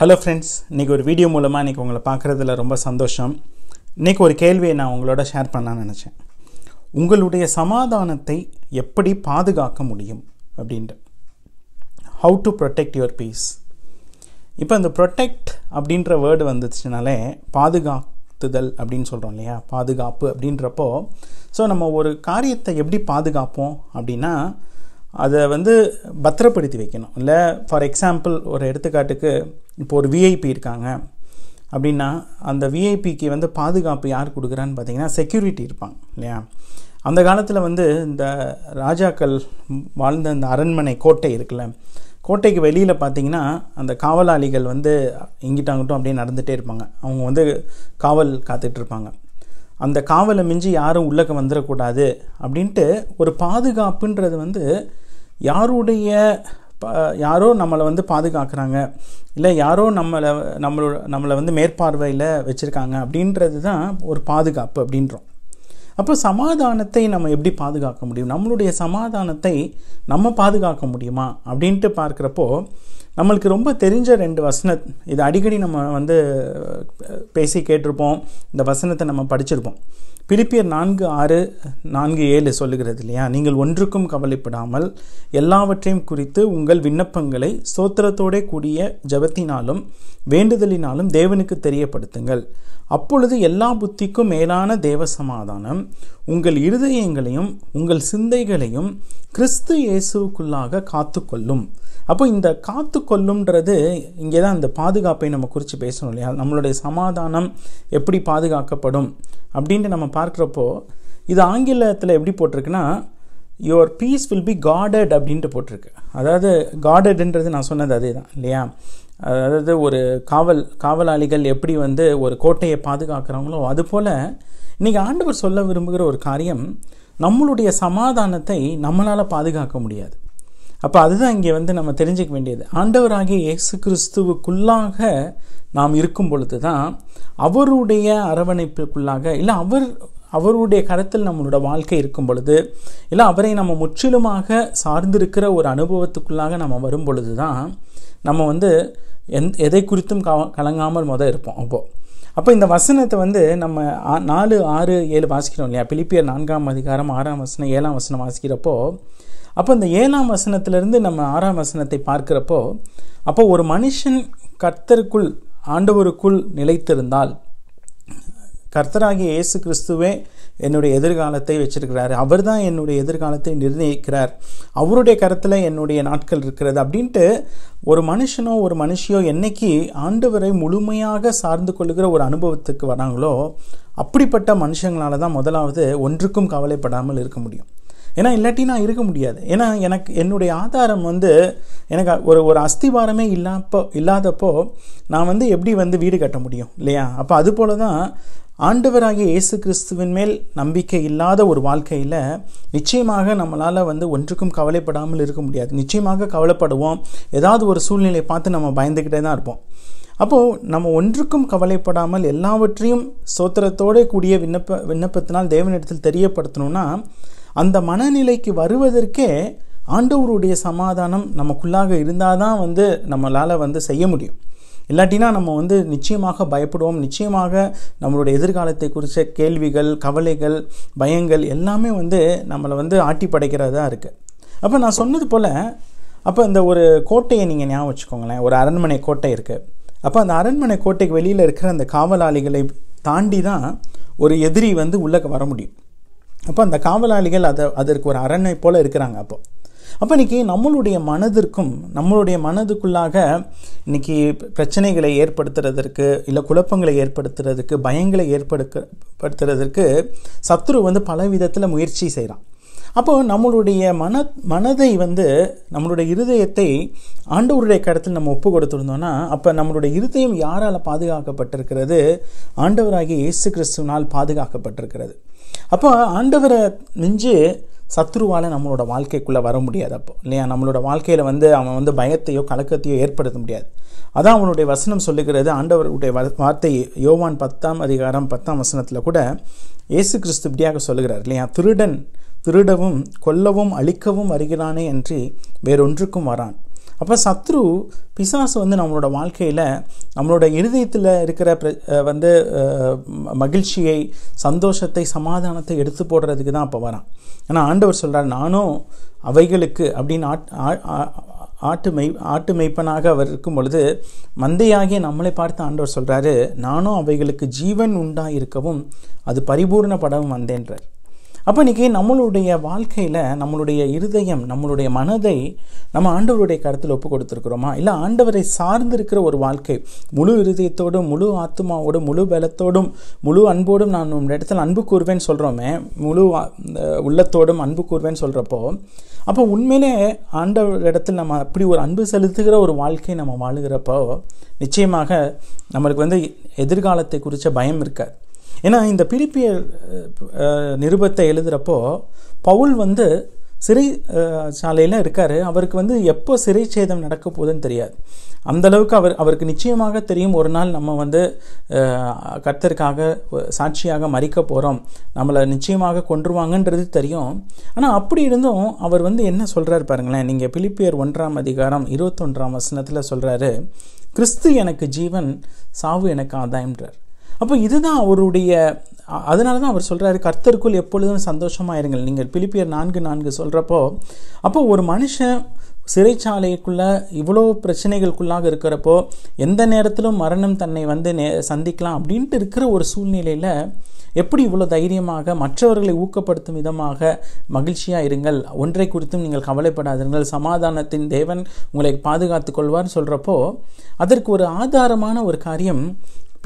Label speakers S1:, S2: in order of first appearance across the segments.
S1: hello friends இன்றைக்கி ஒரு video மூலமாக இன்றைக்கி உங்களை பார்க்குறதுல ரொம்ப சந்தோஷம் இன்றைக்கி ஒரு கேள்வியை நான் உங்களோட ஷேர் பண்ணான்னு நினச்சேன் உங்களுடைய சமாதானத்தை எப்படி பாதுகாக்க முடியும் அப்படின்ட்டு how to protect your peace இப்போ இந்த ப்ரொடெக்ட் அப்படின்ற வேர்டு வந்துச்சுனாலே பாதுகாத்துதல் அப்படின்னு சொல்கிறோம் இல்லையா பாதுகாப்பு அப்படின்றப்போ ஸோ நம்ம ஒரு காரியத்தை எப்படி பாதுகாப்போம் அப்படின்னா அதை வந்து பத்திரப்படுத்தி வைக்கணும் இல்லை ஃபார் எக்ஸாம்பிள் ஒரு எடுத்துக்காட்டுக்கு இப்போ ஒரு விஐபி இருக்காங்க அப்படின்னா அந்த விஐபிக்கு வந்து பாதுகாப்பு யார் கொடுக்குறான்னு பார்த்தீங்கன்னா செக்யூரிட்டி இருப்பாங்க இல்லையா அந்த காலத்தில் வந்து இந்த ராஜாக்கள் வாழ்ந்த இந்த அரண்மனை கோட்டை இருக்குல்ல கோட்டைக்கு வெளியில் பார்த்தீங்கன்னா அந்த காவலாளிகள் வந்து இங்கிட்டாங்கட்டும் அப்படியே நடந்துகிட்டே இருப்பாங்க அவங்க வந்து காவல் காத்துட்ருப்பாங்க அந்த காவலை மிஞ்சி யாரும் உள்ளக்க வந்துடக்கூடாது அப்படின்ட்டு ஒரு பாதுகாப்புன்றது வந்து யாருடைய யாரோ நம்மளை வந்து பாதுகாக்கிறாங்க இல்லை யாரோ நம்மளை நம்மளோட நம்மளை வந்து மேற்பார்வையில் வச்சுருக்காங்க அப்படின்றது தான் ஒரு பாதுகாப்பு அப்படின்றோம் அப்போ சமாதானத்தை நம்ம எப்படி பாதுகாக்க முடியும் நம்மளுடைய சமாதானத்தை நம்ம பாதுகாக்க முடியுமா அப்படின்ட்டு பார்க்குறப்போ நம்மளுக்கு ரொம்ப தெரிஞ்ச ரெண்டு வசனம் இது அடிக்கடி நம்ம வந்து பேசி கேட்டிருப்போம் இந்த வசனத்தை நம்ம படிச்சிருப்போம் பிலிப்பியர் நான்கு ஆறு நான்கு ஏழு சொல்லுகிறது இல்லையா நீங்கள் ஒன்றுக்கும் கவலைப்படாமல் எல்லாவற்றையும் குறித்து உங்கள் விண்ணப்பங்களை சோத்திரத்தோடே கூடிய ஜபத்தினாலும் வேண்டுதலினாலும் தேவனுக்கு தெரியப்படுத்துங்கள் அப்பொழுது எல்லா புத்திக்கும் மேலான தேவ சமாதானம் உங்கள் இருதயங்களையும் உங்கள் சிந்தைகளையும் கிறிஸ்து இயேசுக்குள்ளாக காத்துக்கொள்ளும் அப்போ இந்த காத்து கொள்ளும்ன்றது இங்கே தான் அந்த பாதுகாப்பை நம்ம குறித்து பேசணும் இல்லையா நம்மளுடைய சமாதானம் எப்படி பாதுகாக்கப்படும் அப்படின்ட்டு நம்ம பார்க்குறப்போ இது ஆங்கிலத்தில் எப்படி போட்டிருக்குன்னா your peace will be guarded அப்படின்ட்டு போட்டிருக்கு அதாவது காடட்ன்றது நான் சொன்னது அதே தான் இல்லையா அதாவது ஒரு காவல் காவலாளிகள் எப்படி வந்து ஒரு கோட்டையை பாதுகாக்கிறாங்களோ அதுபோல் இன்றைக்கி ஆண்டவர் சொல்ல விரும்புகிற ஒரு காரியம் நம்மளுடைய சமாதானத்தை நம்மளால் பாதுகாக்க முடியாது அப்போ அதுதான் இங்கே வந்து நம்ம தெரிஞ்சுக்க வேண்டியது ஆண்டவராகிய இயேசு கிறிஸ்துவுக்குள்ளாக நாம் இருக்கும் பொழுது தான் அவருடைய அரவணைப்புக்குள்ளாக இல்லை அவர் அவருடைய கரத்தில் நம்மளோட வாழ்க்கை இருக்கும் பொழுது இல்லை அவரை நம்ம முற்றிலுமாக சார்ந்திருக்கிற ஒரு அனுபவத்துக்குள்ளாக நம்ம வரும் பொழுது தான் நம்ம வந்து எந் எதை குறித்தும் கலங்காமல் மொதல் இருப்போம் அப்போது அப்போ இந்த வசனத்தை வந்து நம்ம நாலு ஆறு ஏழு வாசிக்கிறோம் இல்லையா பிலிப்பியர் நான்காம் அதிகாரம் ஆறாம் வசனம் ஏழாம் வசனம் வாசிக்கிறப்போ அப்போ இந்த ஏழாம் வசனத்திலேருந்து நம்ம ஆறாம் வசனத்தை பார்க்குறப்போ அப்போ ஒரு மனுஷன் கர்த்தருக்குள் ஆண்டவருக்குள் நிலைத்திருந்தால் கர்த்தராகிய இயேசு கிறிஸ்துவே என்னுடைய எதிர்காலத்தை வச்சிருக்கிறார் அவர் தான் என்னுடைய எதிர்காலத்தை நிர்ணயிக்கிறார் அவருடைய கருத்தில் என்னுடைய நாட்கள் இருக்கிறது அப்படின்ட்டு ஒரு மனுஷனோ ஒரு மனுஷியோ என்னைக்கு ஆண்டவரை முழுமையாக சார்ந்து கொள்ளுகிற ஒரு அனுபவத்துக்கு வராங்களோ அப்படிப்பட்ட மனுஷங்களால தான் முதலாவது ஒன்றுக்கும் கவலைப்படாமல் இருக்க முடியும் ஏன்னா இல்லாட்டி நான் இருக்க முடியாது ஏன்னா எனக்கு என்னுடைய ஆதாரம் வந்து எனக்கு ஒரு ஒரு அஸ்திவாரமே இல்லாப்போ இல்லாதப்போ நான் வந்து எப்படி வந்து வீடு கட்ட முடியும் இல்லையா அப்போ அது போல் தான் ஆண்டவராகிய இயேசு கிறிஸ்துவின் மேல் நம்பிக்கை இல்லாத ஒரு வாழ்க்கையில் நிச்சயமாக நம்மளால் வந்து ஒன்றுக்கும் கவலைப்படாமல் இருக்க முடியாது நிச்சயமாக கவலைப்படுவோம் ஏதாவது ஒரு சூழ்நிலையை பார்த்து நம்ம பயந்துக்கிட்டே தான் இருப்போம் அப்போது நம்ம ஒன்றுக்கும் கவலைப்படாமல் எல்லாவற்றையும் சோத்திரத்தோட கூடிய விண்ணப்ப விண்ணப்பத்தினால் தேவனிடத்தில் தெரியப்படுத்தணும்னா அந்த மனநிலைக்கு வருவதற்கே ஆண்டவருடைய சமாதானம் நமக்குள்ளாக இருந்தால் தான் வந்து நம்மளால் வந்து செய்ய முடியும் இல்லாட்டினா நம்ம வந்து நிச்சயமாக பயப்படுவோம் நிச்சயமாக நம்மளுடைய எதிர்காலத்தை குறித்த கேள்விகள் கவலைகள் பயங்கள் எல்லாமே வந்து நம்மளை வந்து ஆட்டி படைக்கிறதா இருக்குது அப்போ நான் சொன்னது போல் அப்போ இந்த ஒரு கோட்டையை நீங்கள் ஞாபகம் வச்சுக்கோங்களேன் ஒரு அரண்மனை கோட்டை இருக்குது அப்போ அந்த அரண்மனை கோட்டைக்கு வெளியில் இருக்கிற அந்த காவலாளிகளை தாண்டி தான் ஒரு எதிரி வந்து உள்ளே வர முடியும் அப்போ அந்த காவலாளிகள் அதை அதற்கு ஒரு அரண்மை போல் இருக்கிறாங்க அப்போது அப்போ இன்றைக்கி நம்மளுடைய மனதிற்கும் நம்மளுடைய மனதுக்குள்ளாக இன்றைக்கி பிரச்சனைகளை ஏற்படுத்துறதற்கு இல்லை குழப்பங்களை ஏற்படுத்துறதுக்கு பயங்களை ஏற்படுத்துறதற்கு சத்ரு வந்து பல விதத்தில் முயற்சி செய்கிறான் அப்போ நம்மளுடைய மன மனதை வந்து நம்மளுடைய இருதயத்தை ஆண்டவருடைய கடத்தில் நம்ம ஒப்பு கொடுத்துருந்தோம்னா அப்போ நம்மளுடைய இருதயம் யாரால் பாதுகாக்கப்பட்டிருக்கிறது ஆண்டவராகிய இயேசு கிறிஸ்துவனால் பாதுகாக்கப்பட்டிருக்கிறது அப்போ ஆண்டவரை நெஞ்சு சத்ருவால் நம்மளோட வாழ்க்கைக்குள்ளே வர முடியாது அப்போ இல்லையா நம்மளோட வாழ்க்கையில் வந்து அவன் வந்து பயத்தையோ கலக்கத்தையோ ஏற்படுத்த முடியாது அதான் அவனுடைய வசனம் சொல்லுகிறது ஆண்டவருடைய வார்த்தை யோவான் பத்தாம் அதிகாரம் பத்தாம் வசனத்தில் கூட இயேசு கிறிஸ்து இப்படியாக சொல்லுகிறார் இல்லையா திருடன் திருடவும் கொல்லவும் அழிக்கவும் வருகிறானே என்று வேறொன்றுக்கும் வரான் அப்போ சத்ரு பிசாசு வந்து நம்மளோட வாழ்க்கையில் நம்மளோட இருதயத்தில் இருக்கிற வந்து மகிழ்ச்சியை சந்தோஷத்தை சமாதானத்தை எடுத்து போடுறதுக்கு தான் அப்போ வரான் ஏன்னா ஆண்டவர் சொல்கிறார் நானும் அவைகளுக்கு அப்படின்னு ஆட்டு மெய் ஆட்டு மெய்ப்பனாக அவர் இருக்கும் பொழுது மந்தையாகிய நம்மளை பார்த்து ஆண்டவர் சொல்கிறாரு நானும் அவைகளுக்கு ஜீவன் உண்டாக இருக்கவும் அது பரிபூர்ணப்படவும் வந்தேன்றார் அப்போ இன்றைக்கி நம்மளுடைய வாழ்க்கையில் நம்மளுடைய இருதயம் நம்மளுடைய மனதை நம்ம ஆண்டவருடைய கருத்தில் ஒப்பு கொடுத்துருக்குறோமா இல்லை ஆண்டவரை சார்ந்திருக்கிற ஒரு வாழ்க்கை முழு இருதயத்தோடும் முழு ஆத்மாவோடும் முழு பலத்தோடும் முழு அன்போடும் நான் உங்கள் இடத்துல அன்பு கூறுவேன்னு சொல்கிறோமே முழு உள்ளத்தோடும் அன்பு கூறுவேன்னு சொல்கிறப்போ அப்போ உண்மையிலே ஆண்டவர் இடத்துல நம்ம அப்படி ஒரு அன்பு செலுத்துகிற ஒரு வாழ்க்கை நம்ம வாழுகிறப்போ நிச்சயமாக நம்மளுக்கு வந்து எதிர்காலத்தை குறித்த பயம் இருக்காது ஏன்னா இந்த பிலிப்பியர் நிருபத்தை எழுதுகிறப்போ பவுல் வந்து சிறை சாலையில் இருக்கார் அவருக்கு வந்து எப்போ சிறை சேதம் நடக்க போகுதுன்னு தெரியாது அந்தளவுக்கு அவர் அவருக்கு நிச்சயமாக தெரியும் ஒரு நாள் நம்ம வந்து கர்த்தருக்காக சாட்சியாக மறிக்க போகிறோம் நம்மளை நிச்சயமாக கொன்றுவாங்கன்றது தெரியும் ஆனால் அப்படி இருந்தும் அவர் வந்து என்ன சொல்கிறார் பாருங்களேன் நீங்கள் பிலிப்பியர் ஒன்றாம் அதிகாரம் இருபத்தொன்றாம் வசனத்தில் சொல்கிறாரு கிறிஸ்து எனக்கு ஜீவன் சாவு எனக்கு ஆதாயம்ன்றார் அப்போ இதுதான் அவருடைய அதனால தான் அவர் சொல்கிறாரு கர்த்தருக்குள் எப்பொழுதும் சந்தோஷமாக இருங்கள் நீங்கள் பிலிப்பியர் நான்கு நான்கு சொல்கிறப்போ அப்போ ஒரு மனுஷன் சிறைச்சாலைக்குள்ளே இவ்வளோ பிரச்சனைகளுக்குள்ளாக இருக்கிறப்போ எந்த நேரத்திலும் மரணம் தன்னை வந்து நே சந்திக்கலாம் அப்படின்ட்டு இருக்கிற ஒரு சூழ்நிலையில் எப்படி இவ்வளோ தைரியமாக மற்றவர்களை ஊக்கப்படுத்தும் விதமாக மகிழ்ச்சியாக இருங்கள் ஒன்றை குறித்தும் நீங்கள் கவலைப்படாதீர்கள் சமாதானத்தின் தேவன் உங்களை பாதுகாத்து கொள்வார்னு சொல்கிறப்போ அதற்கு ஒரு ஆதாரமான ஒரு காரியம்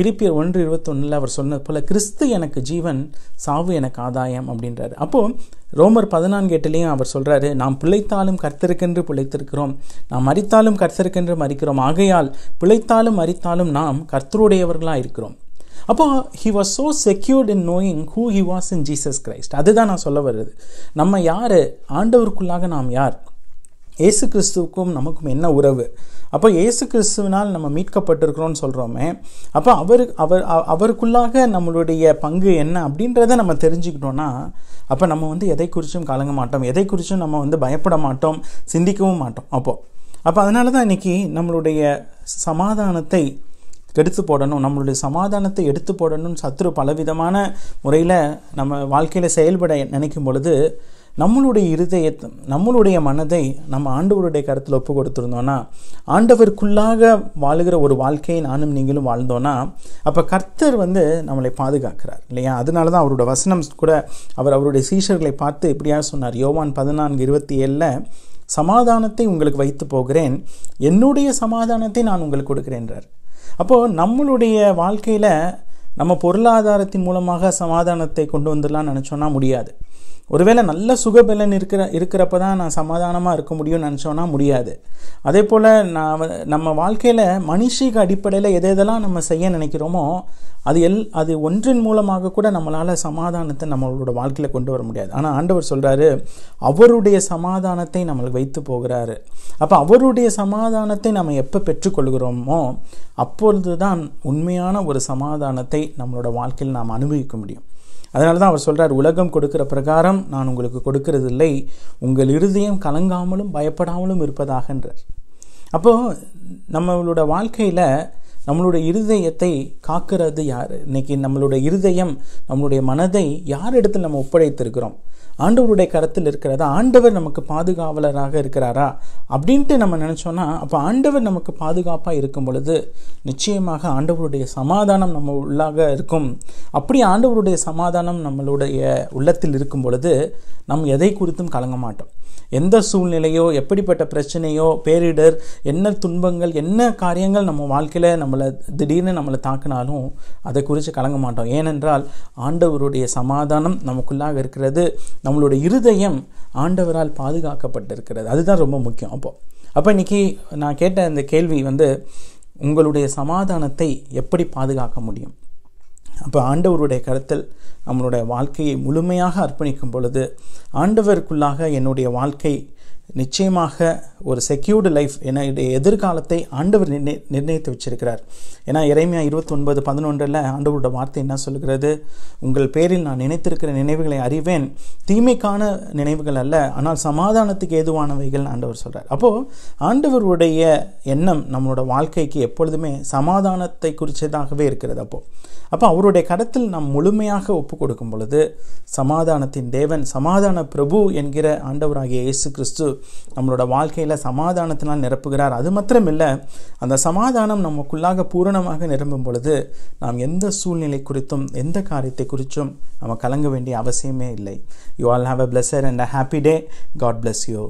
S1: பிலிப்பியர் ஒன்று இருபத்தொன்னில் அவர் சொன்னது போல் கிறிஸ்து எனக்கு ஜீவன் சாவு எனக்கு ஆதாயம் அப்படின்றாரு அப்போது ரோமர் பதினான்கு எட்டுலேயும் அவர் சொல்கிறாரு நாம் பிழைத்தாலும் கர்த்தருக்கென்று பிழைத்திருக்கிறோம் நாம் மறித்தாலும் கர்த்தருக்கென்று மறிக்கிறோம் ஆகையால் பிழைத்தாலும் மறித்தாலும் நாம் கர்த்தருடையவர்களாக இருக்கிறோம் அப்போது he was so secured in knowing who he was in Jesus Christ அதுதான் நான் சொல்ல வருது நம்ம யார் ஆண்டவருக்குள்ளாக நாம் யார் ஏசு கிறிஸ்துவுக்கும் நமக்கும் என்ன உறவு அப்போ ஏசு கிறிஸ்துவினால் நம்ம மீட்கப்பட்டிருக்கிறோம்னு சொல்கிறோமே அப்போ அவரு அவர் அவருக்குள்ளாக நம்மளுடைய பங்கு என்ன அப்படின்றத நம்ம தெரிஞ்சுக்கிட்டோன்னா அப்போ நம்ம வந்து எதை குறித்தும் கலங்க மாட்டோம் எதை குறித்தும் நம்ம வந்து பயப்பட மாட்டோம் சிந்திக்கவும் மாட்டோம் அப்போது அப்போ அதனால தான் இன்றைக்கி நம்மளுடைய சமாதானத்தை எடுத்து போடணும் நம்மளுடைய சமாதானத்தை எடுத்து போடணும்னு சத்ரு பலவிதமான முறையில் நம்ம வாழ்க்கையில் செயல்பட நினைக்கும் பொழுது நம்மளுடைய இருதயத்தை நம்மளுடைய மனதை நம்ம ஆண்டவருடைய கருத்தில் ஒப்பு கொடுத்துருந்தோன்னா ஆண்டவருக்குள்ளாக வாழுகிற ஒரு வாழ்க்கையை நானும் நீங்களும் வாழ்ந்தோன்னா அப்போ கர்த்தர் வந்து நம்மளை பாதுகாக்கிறார் இல்லையா அதனால தான் அவரோட வசனம் கூட அவர் அவருடைய சீஷர்களை பார்த்து இப்படியாக சொன்னார் யோவான் பதினான்கு இருபத்தி ஏழில் சமாதானத்தை உங்களுக்கு வைத்து போகிறேன் என்னுடைய சமாதானத்தை நான் உங்களுக்கு கொடுக்கிறேன்றார் அப்போது நம்மளுடைய வாழ்க்கையில் நம்ம பொருளாதாரத்தின் மூலமாக சமாதானத்தை கொண்டு வந்துடலாம்னு நினச்சோன்னா முடியாது ஒருவேளை நல்ல சுகபலன் இருக்கிற இருக்கிறப்ப தான் நான் சமாதானமாக இருக்க முடியும்னு நினச்சோன்னா முடியாது அதே போல் நான் நம்ம வாழ்க்கையில் மனுஷிக அடிப்படையில் எதை எதெல்லாம் நம்ம செய்ய நினைக்கிறோமோ அது எல் அது ஒன்றின் மூலமாக கூட நம்மளால் சமாதானத்தை நம்மளோட வாழ்க்கையில் கொண்டு வர முடியாது ஆனால் ஆண்டவர் சொல்கிறாரு அவருடைய சமாதானத்தை நம்மளுக்கு வைத்து போகிறாரு அப்போ அவருடைய சமாதானத்தை நம்ம எப்போ பெற்றுக்கொள்கிறோமோ அப்பொழுது தான் உண்மையான ஒரு சமாதானத்தை நம்மளோட வாழ்க்கையில் நாம் அனுபவிக்க முடியும் அதனால தான் அவர் சொல்கிறார் உலகம் கொடுக்குற பிரகாரம் நான் உங்களுக்கு இல்லை உங்கள் இருதயம் கலங்காமலும் பயப்படாமலும் இருப்பதாகன்றார் அப்போது நம்மளோட வாழ்க்கையில் நம்மளுடைய இருதயத்தை காக்கிறது யார் இன்னைக்கு நம்மளுடைய இருதயம் நம்மளுடைய மனதை யார் இடத்துல நம்ம ஒப்படைத்திருக்கிறோம் ஆண்டவருடைய கரத்தில் இருக்கிறதா ஆண்டவர் நமக்கு பாதுகாவலராக இருக்கிறாரா அப்படின்ட்டு நம்ம நினச்சோன்னா அப்போ ஆண்டவர் நமக்கு பாதுகாப்பாக இருக்கும் பொழுது நிச்சயமாக ஆண்டவருடைய சமாதானம் நம்ம உள்ளாக இருக்கும் அப்படி ஆண்டவருடைய சமாதானம் நம்மளுடைய உள்ளத்தில் இருக்கும் பொழுது நம் எதை குறித்தும் கலங்க மாட்டோம் எந்த சூழ்நிலையோ எப்படிப்பட்ட பிரச்சனையோ பேரிடர் என்ன துன்பங்கள் என்ன காரியங்கள் நம்ம வாழ்க்கையில் நம்ம நம்மளை திடீர்னு நம்மளை தாக்கினாலும் அதை குறித்து கலங்க மாட்டோம் ஏனென்றால் ஆண்டவருடைய சமாதானம் நமக்குள்ளாக இருக்கிறது நம்மளுடைய இருதயம் ஆண்டவரால் பாதுகாக்கப்பட்டிருக்கிறது அதுதான் ரொம்ப முக்கியம் அப்போது அப்போ இன்றைக்கி நான் கேட்ட இந்த கேள்வி வந்து உங்களுடைய சமாதானத்தை எப்படி பாதுகாக்க முடியும் அப்போ ஆண்டவருடைய கருத்தில் நம்மளுடைய வாழ்க்கையை முழுமையாக அர்ப்பணிக்கும் பொழுது ஆண்டவருக்குள்ளாக என்னுடைய வாழ்க்கை நிச்சயமாக ஒரு செக்யூர்டு லைஃப் என்னுடைய எதிர்காலத்தை ஆண்டவர் நிர்ணய நிர்ணயித்து வச்சிருக்கிறார் ஏன்னா இறைமையாக இருபத்தொன்பது பதினொன்றில் ஆண்டவரோட வார்த்தை என்ன சொல்கிறது உங்கள் பேரில் நான் நினைத்திருக்கிற நினைவுகளை அறிவேன் தீமைக்கான நினைவுகள் அல்ல ஆனால் சமாதானத்துக்கு ஏதுவானவைகள் ஆண்டவர் சொல்கிறார் அப்போது ஆண்டவருடைய எண்ணம் நம்மளோட வாழ்க்கைக்கு எப்பொழுதுமே சமாதானத்தை குறித்ததாகவே இருக்கிறது அப்போது அப்போ அவருடைய கடத்தில் நாம் முழுமையாக ஒப்பு கொடுக்கும் பொழுது சமாதானத்தின் தேவன் சமாதான பிரபு என்கிற ஆண்டவராகிய இயேசு கிறிஸ்து நம்மளோட வாழ்க்கையில் சமாதானத்தினால் நிரப்புகிறார் அது இல்லை அந்த சமாதானம் நமக்குள்ளாக பூரணமாக நிரம்பும் பொழுது நாம் எந்த சூழ்நிலை குறித்தும் எந்த காரியத்தை குறித்தும் நம்ம கலங்க வேண்டிய அவசியமே இல்லை you all have a pleasure and a happy day God bless you